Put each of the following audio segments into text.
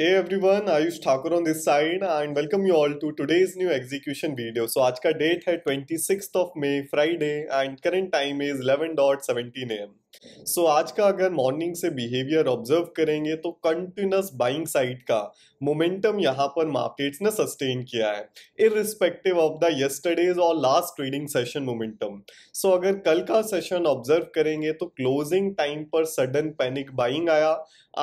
Hey everyone, Ayush Thakur on this side and welcome you all to today's new execution video. So today's date is 26th of May, Friday and current time is 11.17 am. So so, आज का अगर morning से behaviour observe करेंगे तो continuous buying side का momentum यहाँ पर markets ने सस्टेन किया है इरिस्पेक्टिव ऑफ द यस्टरडेज और last trading session momentum so अगर कल का सेशन ऑब्जर्व करेंगे तो क्लोजिंग टाइम पर सडन पैनिक बाइंग आया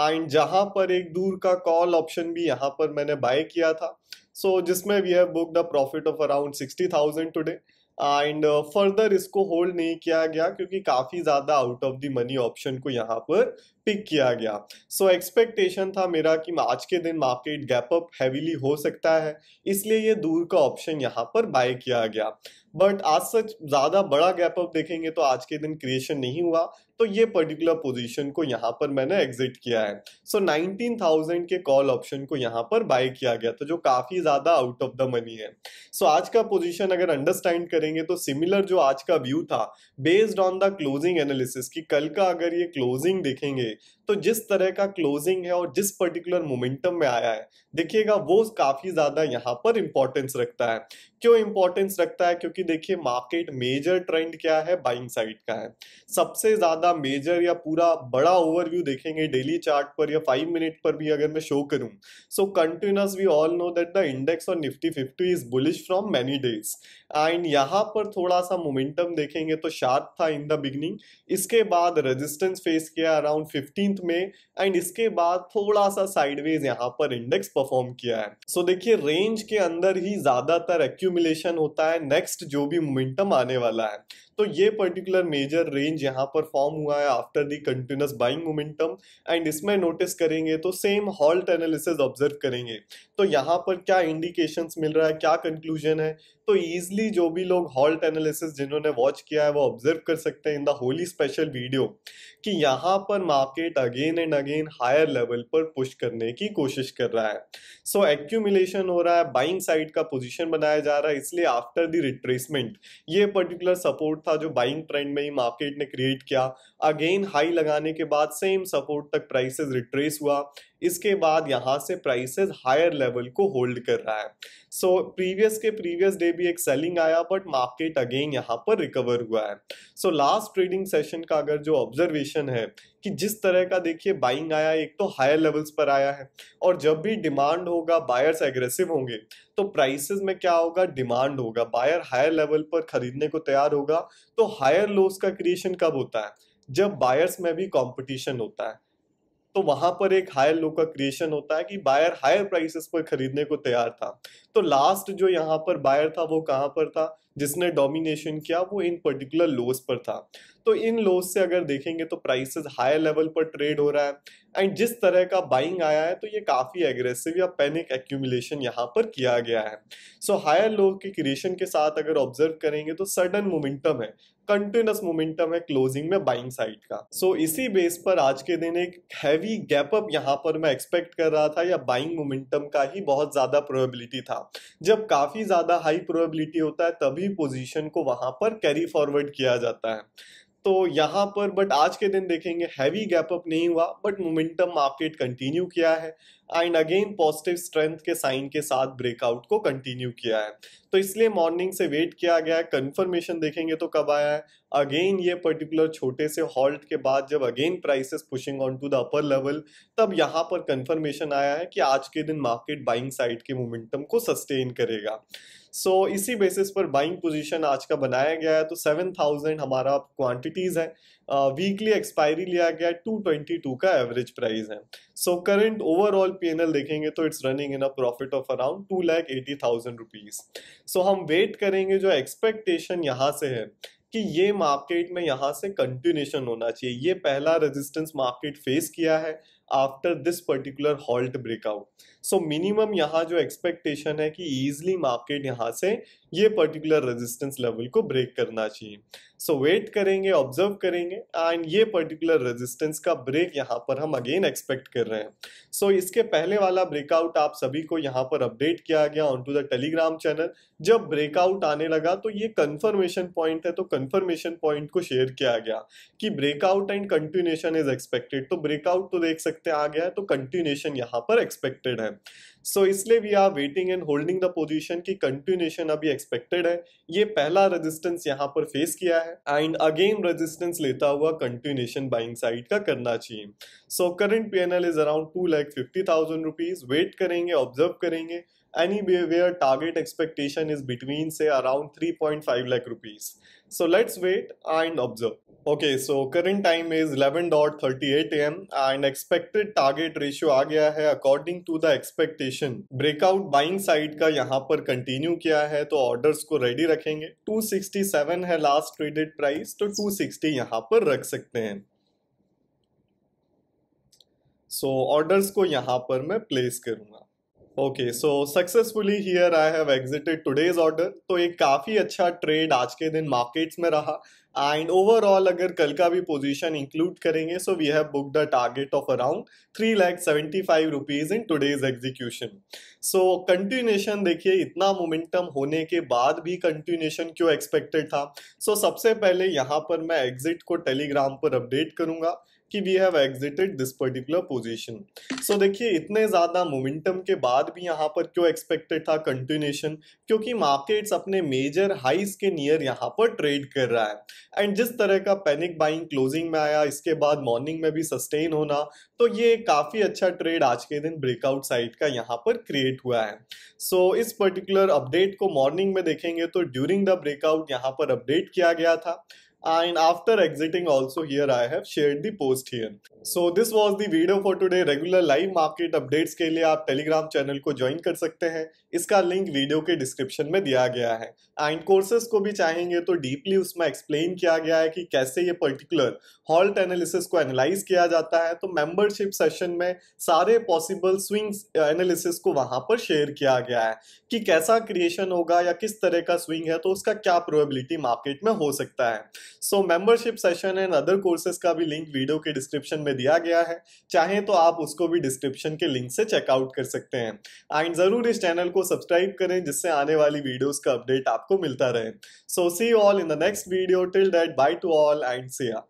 एंड जहाँ पर एक दूर का कॉल ऑप्शन भी यहाँ पर मैंने बाय किया था सो so, जिसमें we have book the profit of around sixty thousand today and further uh, इसको होल्ड नहीं किया गया क्योंकि काफ़ी ज़्यादा out of the money option को यहाँ पर पिक किया गया सो so, एक्सपेक्टेशन था मेरा कि आज के दिन मार्केट गैप अप हैविली हो सकता है इसलिए ये दूर का ऑप्शन यहाँ पर बाय किया गया बट आज सच ज़्यादा बड़ा गैप अप देखेंगे तो आज के दिन क्रिएशन नहीं हुआ तो ये पर्टिकुलर पोजीशन को यहाँ पर मैंने एग्जिट किया है सो नाइनटीन थाउजेंड के कॉल ऑप्शन को यहाँ पर बाय किया गया तो जो काफ़ी ज़्यादा आउट ऑफ द मनी है सो so, आज का पोजीशन अगर अंडरस्टैंड करेंगे तो सिमिलर जो आज का व्यू था based on the closing analysis कि कल का अगर ये क्लोजिंग देखेंगे तो जिस तरह का क्लोजिंग है और जिस पर्टिकुलर मोमेंटम में आया है देखिएगा वो काफ़ी ज़्यादा यहाँ पर इंपॉर्टेंस रखता है क्यों इंपॉर्टेंस रखता है क्योंकि क्योंकि देखिए मार्केट मेजर ट्रेंड क्या है बाइंग साइड का है सबसे ज़्यादा मेजर या पूरा बड़ा ओवरव्यू देखेंगे डेली चार्ट पर या फाइव मिनट पर भी अगर मैं शो करूं so continuous we all know that the index और Nifty fifty is bullish from many days and यहाँ पर थोड़ा सा मोमेंटम देखेंगे तो शार्प था इन द बिगनिंग इसके बाद रेजिस्टेंस फेस किया अराउंड फिफ्टीन में एंड इसके बाद थोड़ा सा साइडवेज यहाँ पर इंडेक्स परफॉर्म किया है सो so, देखिए रेंज के अंदर ही ज़्यादातर एक्यूमिलेशन होता है नेक्स्ट जो भी मोमेंटम आने वाला है तो ये पर्टिकुलर मेजर रेंज यहाँ पर फॉर्म हुआ है after the continuous buying momentum and इसमें नोटिस करेंगे तो सेम हॉल्ट एनालिसिस ऑब्जर्व करेंगे तो यहाँ पर क्या इंडिकेशंस मिल रहा है क्या कंक्लूजन है तो ईजिली जो भी लोग हॉल्ट एनालिसिस जिन्होंने वॉच किया है वो ऑब्जर्व कर सकते हैं in the Holi special video कि यहाँ पर market again and again higher level पर पुश करने की कोशिश कर रहा है सो so, एक्यूमिलेशन हो रहा है बाइंग साइड का पोजीशन बनाया जा रहा है इसलिए आफ्टर द रिट्रेसमेंट ये पर्टिकुलर सपोर्ट था जो बाइंग ट्रेंड में ही मार्केट ने क्रिएट किया अगेन हाई लगाने के बाद सेम सपोर्ट तक प्राइसेस रिट्रेस हुआ इसके बाद यहाँ से प्राइसेस हायर लेवल को होल्ड कर रहा है सो so, प्रीवियस के प्रीवियस डे भी एक सेलिंग आया बट मार्केट अगेन यहाँ पर रिकवर हुआ है सो लास्ट ट्रेडिंग सेशन का अगर जो ऑब्जर्वेशन है कि जिस तरह का देखिए बाइंग आया एक तो हायर लेवल्स पर आया है और जब भी डिमांड होगा बायर्स एग्रेसिव होंगे तो प्राइसेस में क्या होगा डिमांड होगा बायर हायर लेवल पर खरीदने को तैयार होगा तो हायर लोस का क्रिएशन कब होता है जब बायर्स में भी कंपटीशन होता है तो वहां पर एक हायर लो का क्रिएशन होता है कि बायर हायर प्राइसेस पर खरीदने को तैयार था तो लास्ट जो यहाँ पर बायर था वो कहाँ पर था जिसने डोमिनेशन किया वो इन पर्टिकुलर लोस पर था तो इन लोज से अगर देखेंगे तो प्राइसेस हायर लेवल पर ट्रेड हो रहा है एंड जिस तरह का बाइंग आया है तो ये काफ़ी एग्रेसिव या पैनिक एक्यूमुलेशन यहाँ पर किया गया है सो हायर लो के क्रिएशन के साथ अगर ऑब्जर्व करेंगे तो सडन मोमेंटम है कंटिन्यूस मोमेंटम है क्लोजिंग में बाइंग साइड का सो so, इसी बेस पर आज के दिन एक हैवी गैप अप यहाँ पर मैं एक्सपेक्ट कर रहा था या बाइंग मोमेंटम का ही बहुत ज़्यादा प्रोबेबिलिटी था जब काफ़ी ज़्यादा हाई प्रोबेबिलिटी होता है तभी पोजीशन को वहां पर कैरी फॉरवर्ड किया जाता है तो यहाँ पर बट आज के दिन देखेंगे हैवी गैप अप नहीं हुआ बट मोमेंटम मार्केट कंटिन्यू किया है एंड अगेन पॉजिटिव स्ट्रेंथ के साइन के साथ ब्रेकआउट को कंटिन्यू किया है तो इसलिए मॉर्निंग से वेट किया गया है कन्फर्मेशन देखेंगे तो कब आया है अगेन ये पर्टिकुलर छोटे से हॉल्ट के बाद जब again prices pushing on to the upper level तब यहाँ पर कन्फर्मेशन आया है कि आज के दिन मार्केट बाइंग साइड के मोमेंटम को सस्टेन करेगा सो so, इसी बेसिस पर बाइंग पोजीशन आज का बनाया गया है तो सेवन थाउजेंड हमारा क्वांटिटीज़ है वीकली uh, एक्सपायरी लिया गया है टू ट्वेंटी टू का एवरेज प्राइस है so current overall P N L देखेंगे तो it's running in a profit of around two lakh eighty thousand rupees so हम वेट करेंगे जो एक्सपेक्टेशन यहाँ से है कि ये मार्केट में यहाँ से कंटिन्यूशन होना चाहिए ये पहला रेजिस्टेंस मार्केट फेस किया है after this particular halt breakout so minimum यहाँ जो एक्सपेक्टेशन है कि ईजली मार्केट यहाँ से ये पर्टिकुलर रेजिस्टेंस लेवल को ब्रेक करना चाहिए सो so, वेट करेंगे ऑब्जर्व करेंगे एंड ये पर्टिकुलर रेजिस्टेंस का ब्रेक यहाँ पर हम अगेन एक्सपेक्ट कर रहे हैं सो so, इसके पहले वाला ब्रेकआउट आप सभी को यहाँ पर अपडेट किया गया on to the Telegram channel जब ब्रेकआउट आने लगा तो ये कन्फर्मेशन पॉइंट है तो कन्फर्मेशन पॉइंट को शेयर किया गया कि breakout and continuation is expected तो ब्रेकआउट तो देख सकते सकते हैं आ गया है तो कंटिन्यूशन यहाँ पर एक्सपेक्टेड है सो so, इसलिए we are waiting and holding the position की कंटिन्यूशन अभी एक्सपेक्टेड है ये पहला रेजिस्टेंस यहाँ पर फेस किया है एंड अगेन रेजिस्टेंस लेता हुआ कंटिन्यूशन बाइंग साइड का करना चाहिए so current P N L is around two lakh fifty thousand rupees wait करेंगे ऑब्जर्व करेंगे anywhere where target expectation is between say around 3.5 lakh rupees. So let's wait and observe. Okay, so current time is 11.38 am and expected target ratio आ गया है according to the expectation. Breakout buying side का यहाँ पर continue किया है तो orders को ready रखेंगे. 267 है last traded price तो 260 यहाँ पर रख सकते हैं. सो so, ऑर्डर्स को यहाँ पर मैं प्लेस करूँगा okay so successfully here I have exited today's order तो एक काफ़ी अच्छा ट्रेड आज के दिन मार्केट्स में रहा एंड ओवरऑल अगर कल का भी पोजीशन इंक्लूड करेंगे so we have book the target of around three lakh seventy five rupees in today's execution so continuation देखिए इतना मोमेंटम होने के बाद भी कंटिन्यूशन क्यों एक्सपेक्टेड था सो so, सबसे पहले यहाँ पर मैं एग्जिट को टेलीग्राम पर अपडेट करूँगा कि we have exited this particular position so देखिए इतने ज़्यादा मोमेंटम के बाद भी यहाँ पर क्यों एक्सपेक्टेड था कंटिन्यूशन क्योंकि मार्केट्स अपने मेजर हाइस के नियर यहाँ पर ट्रेड कर रहा है एंड जिस तरह का पैनिक बाइंग क्लोजिंग में आया इसके बाद मॉर्निंग में भी सस्टेन होना तो ये काफ़ी अच्छा ट्रेड आज के दिन ब्रेकआउट साइड का यहाँ पर क्रिएट हुआ है सो so, इस पर्टिकुलर अपडेट को मॉर्निंग में देखेंगे तो ड्यूरिंग द ब्रेकआउट यहाँ पर अपडेट किया गया था and after exiting also here I have shared the post here. So this was the video for today. Regular live market updates ke liye aap Telegram channel ko join kar sakte hain iska link video ke description mein diya gaya hai and courses ko bhi chahenge to deeply usme explain kiya gaya hai ki kaise ye particular halt analysis ko analyze kiya jata hai to membership session mein sare possible swings analysis ko wahan par share kiya gaya hai ki kaisa creation hoga ya kis tarah ka swing hai to uska kya probability market mein ho sakta hai so membership session and other courses का भी link video के description में दिया गया है चाहे तो आप उसको भी डिस्क्रिप्शन के लिंक से चेकआउट कर सकते हैं एंड ज़रूर इस चैनल को सब्सक्राइब करें जिससे आने वाली वीडियोज़ का अपडेट आपको मिलता रहे so see all in the next video till that bye to all and Siya